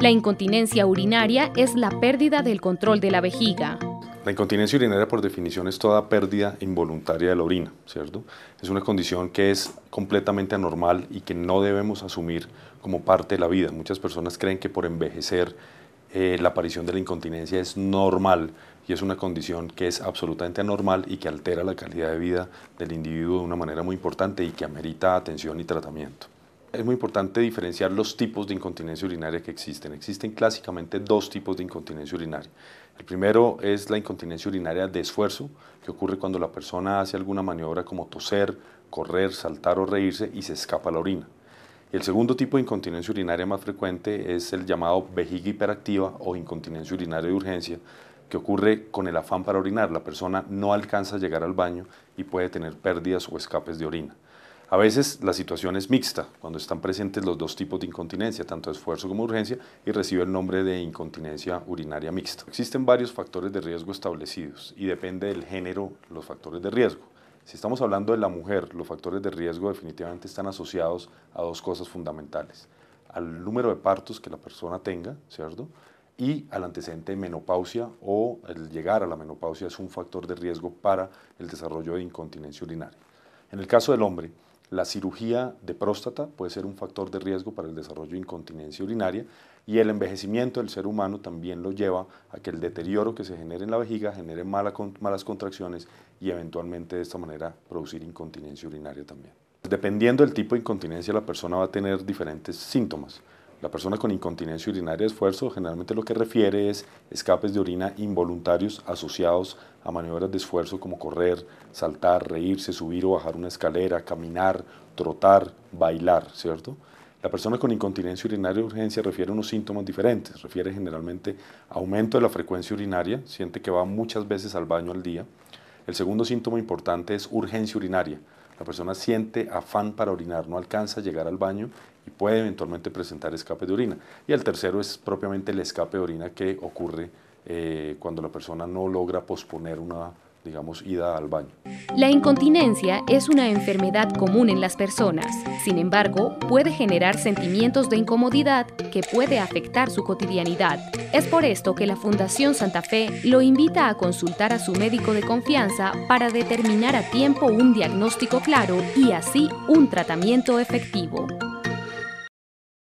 La incontinencia urinaria es la pérdida del control de la vejiga. La incontinencia urinaria por definición es toda pérdida involuntaria de la orina, ¿cierto? Es una condición que es completamente anormal y que no debemos asumir como parte de la vida. Muchas personas creen que por envejecer eh, la aparición de la incontinencia es normal y es una condición que es absolutamente anormal y que altera la calidad de vida del individuo de una manera muy importante y que amerita atención y tratamiento es muy importante diferenciar los tipos de incontinencia urinaria que existen. Existen clásicamente dos tipos de incontinencia urinaria. El primero es la incontinencia urinaria de esfuerzo, que ocurre cuando la persona hace alguna maniobra como toser, correr, saltar o reírse y se escapa la orina. El segundo tipo de incontinencia urinaria más frecuente es el llamado vejiga hiperactiva o incontinencia urinaria de urgencia, que ocurre con el afán para orinar. La persona no alcanza a llegar al baño y puede tener pérdidas o escapes de orina. A veces la situación es mixta, cuando están presentes los dos tipos de incontinencia, tanto esfuerzo como urgencia, y recibe el nombre de incontinencia urinaria mixta. Existen varios factores de riesgo establecidos y depende del género los factores de riesgo. Si estamos hablando de la mujer, los factores de riesgo definitivamente están asociados a dos cosas fundamentales. Al número de partos que la persona tenga, ¿cierto? y al antecedente de menopausia o el llegar a la menopausia es un factor de riesgo para el desarrollo de incontinencia urinaria. En el caso del hombre, la cirugía de próstata puede ser un factor de riesgo para el desarrollo de incontinencia urinaria y el envejecimiento del ser humano también lo lleva a que el deterioro que se genere en la vejiga genere malas contracciones y eventualmente de esta manera producir incontinencia urinaria también. Dependiendo del tipo de incontinencia la persona va a tener diferentes síntomas. La persona con incontinencia urinaria de esfuerzo generalmente lo que refiere es escapes de orina involuntarios asociados a maniobras de esfuerzo como correr, saltar, reírse, subir o bajar una escalera, caminar, trotar, bailar, ¿cierto? La persona con incontinencia urinaria de urgencia refiere unos síntomas diferentes, refiere generalmente aumento de la frecuencia urinaria, siente que va muchas veces al baño al día. El segundo síntoma importante es urgencia urinaria. La persona siente afán para orinar, no alcanza a llegar al baño puede eventualmente presentar escape de orina. Y el tercero es propiamente el escape de orina que ocurre eh, cuando la persona no logra posponer una digamos, ida al baño. La incontinencia es una enfermedad común en las personas, sin embargo, puede generar sentimientos de incomodidad que puede afectar su cotidianidad. Es por esto que la Fundación Santa Fe lo invita a consultar a su médico de confianza para determinar a tiempo un diagnóstico claro y así un tratamiento efectivo.